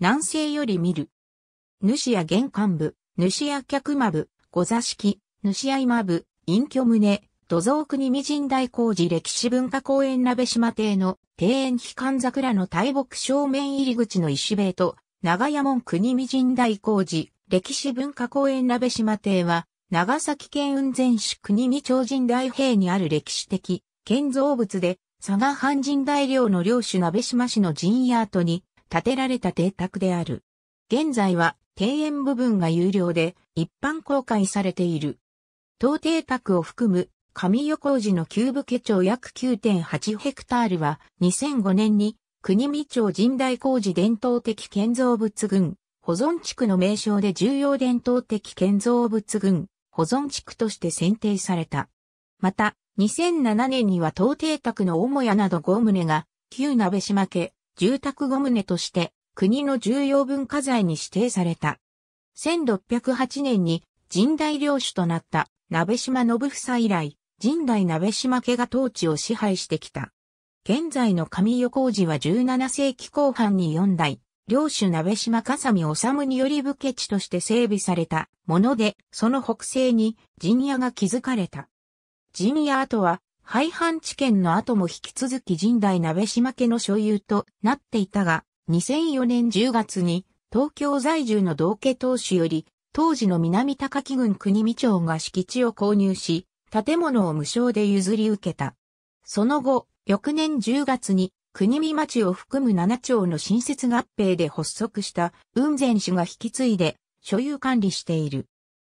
南西より見る。主や玄関部、主や客間部、御座敷、主や今部、隠居棟、土蔵国未人大工事歴史文化公園鍋島邸の庭園悲観桜の大木正面入り口の石塀と、長屋門国未人大工事歴史文化公園鍋島邸は、長崎県雲仙市国見町人大平にある歴史的建造物で、佐賀藩人大領の領主鍋島市の陣屋跡に建てられた邸宅である。現在は庭園部分が有料で一般公開されている。当邸宅を含む上横事の旧部家町約9.8ヘクタールは2005年に国見町神代工事伝統的建造物群保存地区の名称で重要伝統的建造物群保存地区として選定された。また2007年には当邸宅の母屋など5棟が旧鍋島家住宅5棟として国の重要文化財に指定された。1608年に神代領主となった鍋島信房以来、神代鍋島家が統治を支配してきた。現在の上横寺は17世紀後半に4代、領主鍋島笠見治により武家地として整備されたもので、その北西に陣屋が築かれた。陣屋跡は廃藩置県の後も引き続き神代鍋島家の所有となっていたが、2004年10月に東京在住の道家当主より、当時の南高木郡国見町が敷地を購入し、建物を無償で譲り受けた。その後、翌年10月に国見町を含む7町の新設合併で発足した雲仙市が引き継いで所有管理している。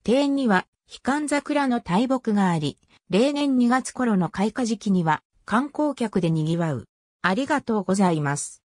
庭園には、悲観桜の大木があり、例年2月頃の開花時期には観光客で賑わう。ありがとうございます。